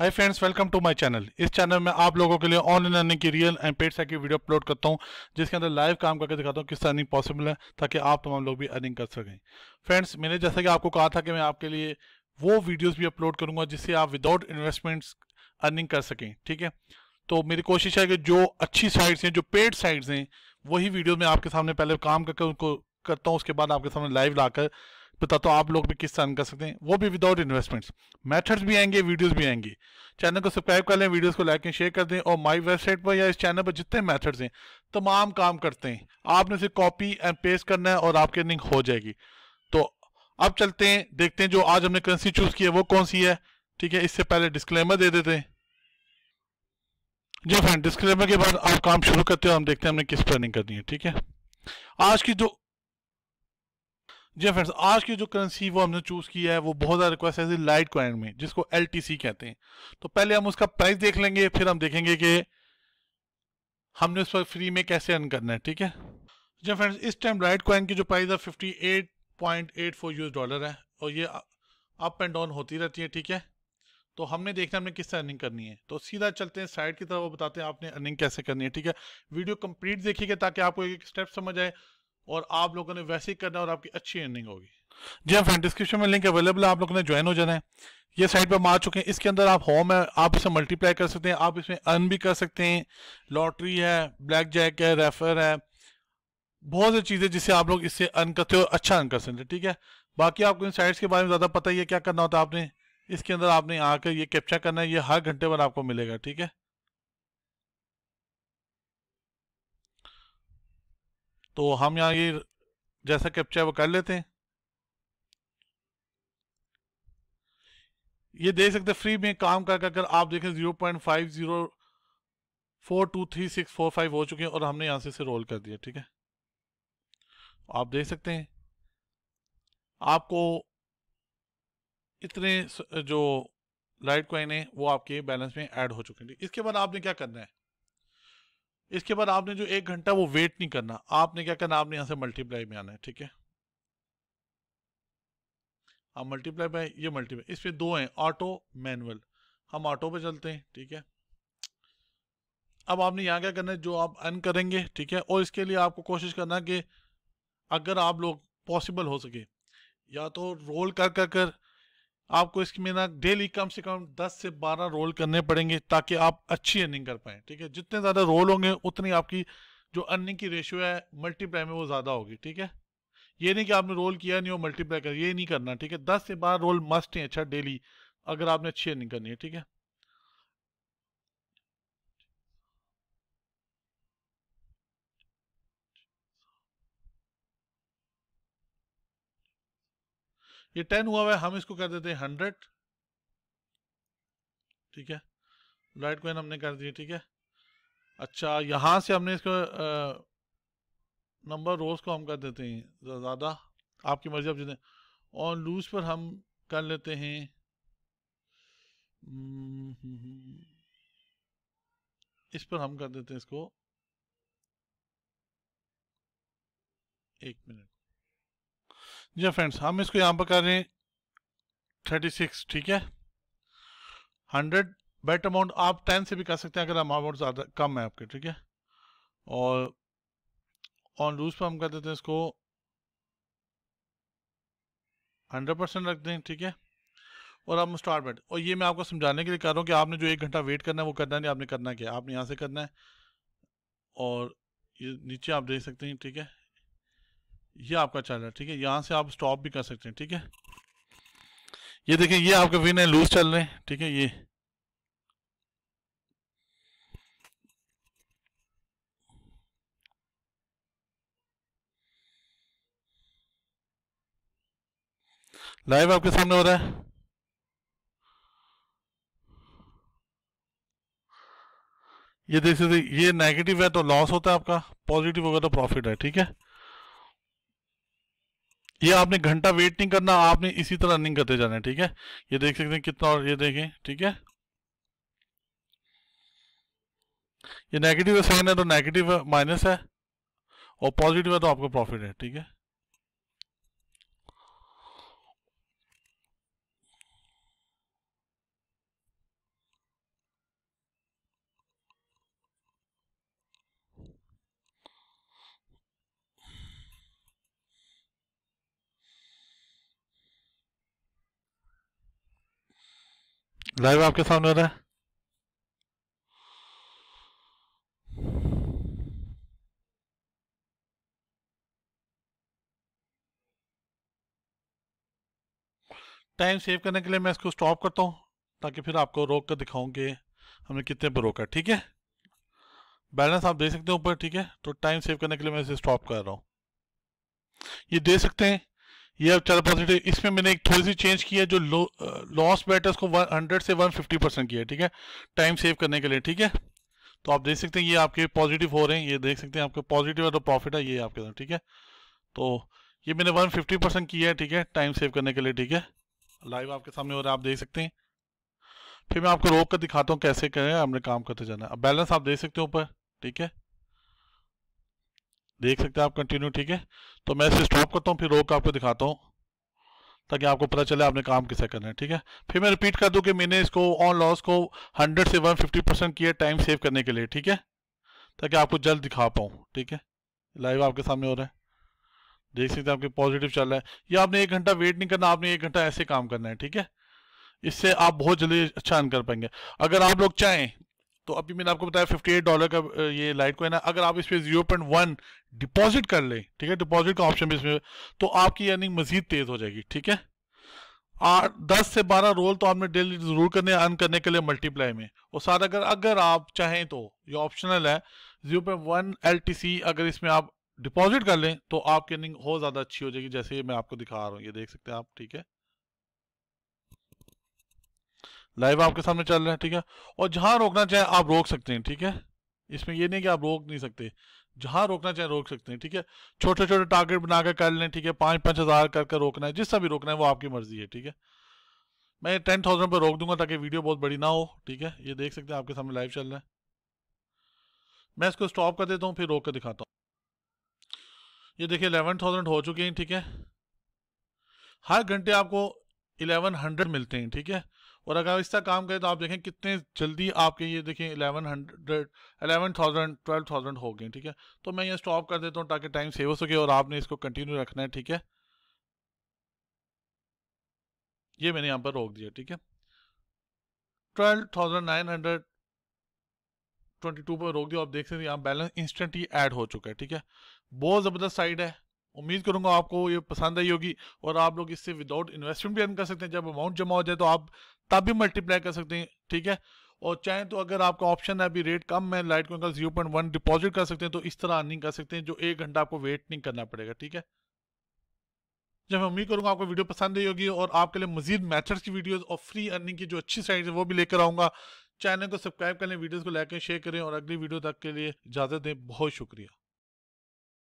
hi friends welcome to my channel इस channel में आप लोगों के लिए ऑनलाइन अर्निंग की रियल एंड पेड साइड की वीडियो अपलोड करता हूं जिसके अंदर लाइव काम करके दिखाता हूं किस अर्निंग पॉसिबल है ताकि आप तमाम लोग भी अर्निंग कर सकें फ्रेंड्स मैंने जैसा कि आपको कहा था कि मैं आपके लिए वो वीडियोज भी अपलोड करूंगा जिससे आप विदाउट इन्वेस्टमेंट्स अर्निंग कर सकें ठीक है तो मेरी कोशिश है कि जो अच्छी साइट्स हैं जो पेड साइट्स हैं वही वीडियो में आपके सामने पहले काम करके उनको करता हूँ उसके बाद आपके सामने लाइव लाकर बताता हूँ तो आप लोग भी किस तरह कर सकते हैं वो भी विदाउट इन्वेस्टमेंट्स मेथड्स भी आएंगे वीडियोस भी आएंगे चैनल को सब्सक्राइब कर लें वीडियोस को लाइक एंड शेयर कर दें और माय वेबसाइट पर या इस चैनल पर जितने मेथड्स हैं तमाम काम करते हैं आपने उसे कॉपी एंड पेस्ट करना है और आपकी अर्निंग हो जाएगी तो अब चलते हैं देखते हैं जो आज हमने करेंसी चूज की है वो कौन सी है ठीक है इससे पहले डिस्क्लेमर दे देते हैं जी फ्रेंड डिस्क्लेमर के बाद आप काम शुरू करते हो हम देखते हैं हमने किस पर अर्निंग करनी है ठीक है आज की जो जी फ्रेंड्स आज की जो करेंसी वो हमने चूज की है वो बहुत ज़्यादा रिक्वेस्ट है लाइट क्वाइन में जिसको एल कहते हैं तो पहले हम उसका प्राइस देख लेंगे फिर हम देखेंगे कि हमने उस पर फ्री में कैसे अर्न करना है ठीक है जी फ्रेंड्स इस टाइम लाइट क्वाइन की जो प्राइस है फिफ्टी एट यूएस डॉलर है और ये अप एंड डाउन होती रहती है ठीक है तो हमने देखना हमने किस तरह अर्निंग करनी है तो सीधा चलते हैं साइड की तरफ वो बताते हैं आपने अर्निंग कैसे करनी है ठीक है वीडियो कंप्लीट देखिएगा ताकि आपको एक स्टेप समझ आए और आप लोगों ने वैसे ही करना है और आपकी अच्छी अर्निंग होगी जी हाँ फ्रेंड डिस्क्रिप्शन में लिंक अवेलेबल है आप लोगों ने ज्वाइन हो जाना है ये साइट पर मार चुके हैं इसके अंदर आप होम है आप इसे मल्टीप्लाई कर सकते हैं आप इसमें अर्न भी कर सकते हैं लॉटरी है ब्लैक जैक है रेफर है बहुत सी चीज़ें जिससे आप लोग इससे अर्न करते हो अच्छा अर्न कर सकते हैं ठीक है बाकी आपको इन साइट्स के बारे में ज़्यादा पता ही है क्या करना होता है आपने इसके अंदर आपने आकर ये कैप्चर करना है ये हर घंटे पर आपको मिलेगा ठीक है तो हम यहाँ ये जैसा कैप्चा है वो कर लेते हैं ये देख सकते फ्री में काम कर कर आप देखें zero point five zero four two three six four five हो चुके हैं और हमने यहाँ से इसे रोल कर दिया ठीक है आप देख सकते हैं आपको इतने जो लाइट क्वाइन है वो आपके बैलेंस में ऐड हो चुके हैं इसके बाद आपने क्या करना है इसके बाद आपने जो एक घंटा वो वेट नहीं करना आपने क्या करना आपने यहां से मल्टीप्लाई में आना है ठीक है आप मल्टीप्लाई में ये मल्टीप्लाई इसमें दो हैं ऑटो मैनुअल हम ऑटो पे चलते हैं ठीक है अब आपने यहाँ क्या करना है जो आप अन करेंगे ठीक है और इसके लिए आपको कोशिश करना कि अगर आप लोग पॉसिबल हो सके या तो रोल कर कर कर आपको इसमें ना डेली कम से कम 10 से 12 रोल करने पड़ेंगे ताकि आप अच्छी अर्निंग कर पाएं ठीक है जितने ज़्यादा रोल होंगे उतनी आपकी जो अर्निंग की रेशियो है मल्टीप्लाई में वो ज़्यादा होगी ठीक है ये नहीं कि आपने रोल किया नहीं और मल्टीप्लाई कर ये नहीं करना ठीक है दस से बारह रोल मस्ट है अच्छा डेली अगर आपने अच्छी अर्निंग करनी है ठीक है ये टेन हुआ हुआ है हम इसको कर देते हैं हंड्रेड ठीक है लाइट क्वेन हमने कर दिया ठीक है अच्छा यहां से हमने इसको नंबर रोज को हम कर देते हैं ज़्यादा आपकी मर्जी आप जितने ऑन लूज पर हम कर लेते हैं हम्म, इस पर हम कर देते हैं इसको एक मिनट जी फ्रेंड्स हाँ, हम इसको यहाँ पर कर रहे हैं थर्टी सिक्स ठीक है हंड्रेड बेट अमाउंट आप टेन से भी कर सकते हैं अगर अमाउंट ज़्यादा कम है आपके ठीक है और ऑन रूज पर हम कर देते हैं इसको हंड्रेड परसेंट रख दें ठीक है और हम स्टार्ट बैठ और ये मैं आपको समझाने के लिए कर रहा हूँ कि आपने जो एक घंटा वेट करना है वो करना नहीं आपने करना क्या आपने यहाँ से करना है और ये नीचे आप देख सकते हैं ठीक है ये आपका चल रहा है ठीक है यहाँ से आप स्टॉप भी कर सकते हैं ठीक है ये देखिए ये आपका विन है लूज चल रहे हैं ठीक है ये लाइव आपके सामने हो रहा है ये देख सकते ये नेगेटिव है तो लॉस होता है आपका पॉजिटिव होगा तो प्रॉफिट है ठीक है ये आपने घंटा वेट नहीं करना आपने इसी तरह रनिंग करते जाना है ठीक है ये देख सकते हैं कितना और ये देखें ठीक है ये नेगेटिव साइन है तो नेगेटिव माइनस है और पॉजिटिव है तो आपका प्रॉफिट है ठीक है लाइव आपके सामने हो रहा है टाइम सेव करने के लिए मैं इसको स्टॉप करता हूँ ताकि फिर आपको रोक कर दिखाऊँ कि हमने कितने पर रोका ठीक है बैलेंस आप दे सकते हो ऊपर ठीक है तो टाइम सेव करने के लिए मैं इसे स्टॉप कर रहा हूँ ये दे सकते हैं ये अब चल पॉजिटिव इसमें मैंने एक थोड़ी सी चेंज की है जो लॉस बैटर्स को 100 से 150 परसेंट किया ठीक है टाइम सेव करने के लिए ठीक है तो आप देख सकते हैं ये आपके पॉजिटिव हो रहे हैं ये देख सकते हैं आपके पॉजिटिव है तो प्रॉफिट है ये आपके साथ ठीक है तो ये मैंने 150 परसेंट किया है ठीक है टाइम सेव करने के लिए ठीक है लाइव आपके सामने हो रहा है आप देख सकते हैं फिर मैं आपको रोक कर दिखाता हूँ कैसे करें हमने काम करते जाना है बैलेंस आप देख सकते हो ऊपर ठीक है देख सकते हैं आप कंटिन्यू ठीक है तो मैं इसे स्टॉप करता हूँ फिर रोक आपको दिखाता हूँ ताकि आपको पता चले आपने काम किसे करना है ठीक है फिर मैं रिपीट कर दूँ कि मैंने इसको ऑन लॉस को 100 से 150 परसेंट किया टाइम सेव करने के लिए ठीक है ताकि आपको जल्द दिखा पाऊँ ठीक है लाइव आपके सामने हो रहा है देख सकते हैं आपके पॉजिटिव चल रहा है या आपने एक घंटा वेट नहीं करना आपने एक घंटा ऐसे काम करना है ठीक है इससे आप बहुत जल्दी अच्छा कर पाएंगे अगर आप लोग चाहें तो अभी मैंने आपको बताया 58 डॉलर का ये लाइट को है अगर आप इस पर जीरो पॉइंट वन डिपॉजिट कर लें ठीक है डिपॉजिट का ऑप्शन भी इसमें तो आपकी अर्निंग मजीद तेज हो जाएगी ठीक है आठ दस से बारह रोल तो आपने डेली जरूर करने अर्न करने के लिए मल्टीप्लाई में और साथ अगर अगर आप चाहें तो ये ऑप्शनल है zero point one L T C अगर इसमें आप डिपॉजिट कर लें तो आपकी अर्निंग और ज़्यादा अच्छी हो जाएगी जैसे मैं आपको दिखा रहा हूँ ये देख सकते हैं आप ठीक है लाइव आपके सामने चल रहे हैं ठीक है और जहां रोकना चाहे आप रोक सकते हैं ठीक है इसमें ये नहीं कि आप रोक नहीं सकते जहां रोकना चाहे रोक सकते हैं ठीक है छोटे छोटे टारगेट बनाकर कर लें ठीक है पांच पांच हजार करके रोकना है जिसका भी रोकना है वो आपकी मर्जी है ठीक है मैं टेन थाउजेंड पर रोक दूंगा ताकि वीडियो बहुत बड़ी ना हो ठीक है ये देख सकते हैं आपके सामने लाइव चल रहा है मैं इसको स्टॉप कर देता हूँ फिर रोक कर दिखाता हूँ ये देखिए इलेवन थाउजेंड हो चुके हैं ठीक है हर घंटे आपको इलेवन हंड्रेड मिलते हैं ठीक है और अगर इसका काम करें तो आप देखें कितने जल्दी आपके ये देखें eleven hundred eleven thousand twelve thousand हो गए ठीक है तो मैं ये स्टॉप कर देता हूँ ताकि टाइम सेव हो सके और आपने इसको कंटिन्यू रखना है ठीक है ये मैंने यहाँ पर रोक दिया ठीक है twelve thousand nine hundred twenty two पर रोक दिया आप देख सकते हैं यहाँ बैलेंस इंस्टेंटली एड ऐड हो चुका है ठीक है बहुत ज़बरदस्त साइड है उम्मीद करूंगा आपको ये पसंद आई होगी और आप लोग इससे विदाउट इन्वेस्टमेंट भी अर्न कर सकते हैं जब अमाउंट जमा हो जाए तो आप तब भी मल्टीप्लाई कर सकते हैं ठीक है और चाहे तो अगर आपका ऑप्शन है अभी रेट कम है लाइट कॉइन का जीरो पॉइंट वन डिपॉजिट कर सकते हैं तो इस तरह अर्निंग कर सकते हैं जो एक घंटा आपको वेट नहीं करना पड़ेगा ठीक है जब मैं उम्मीद करूंगा आपको वीडियो पसंद आई होगी और आपके लिए मजीद मैथड्स की वीडियोस और फ्री अर्निंग की जो अच्छी साइड है वो भी लेकर आऊंगा चैनल को सब्सक्राइब कर लें को लाइक करें शेयर करें और अगली वीडियो तक के लिए इजाजत दें बहुत शुक्रिया